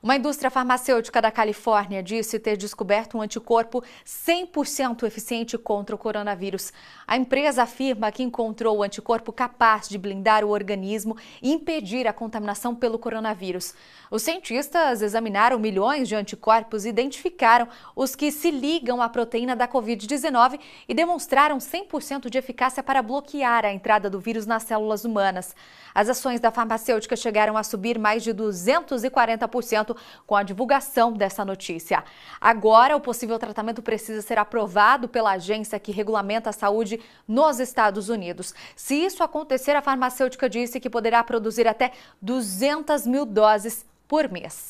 Uma indústria farmacêutica da Califórnia disse ter descoberto um anticorpo 100% eficiente contra o coronavírus. A empresa afirma que encontrou o anticorpo capaz de blindar o organismo e impedir a contaminação pelo coronavírus. Os cientistas examinaram milhões de anticorpos e identificaram os que se ligam à proteína da Covid-19 e demonstraram 100% de eficácia para bloquear a entrada do vírus nas células humanas. As ações da farmacêutica chegaram a subir mais de 240% com a divulgação dessa notícia. Agora, o possível tratamento precisa ser aprovado pela agência que regulamenta a saúde nos Estados Unidos. Se isso acontecer, a farmacêutica disse que poderá produzir até 200 mil doses por mês.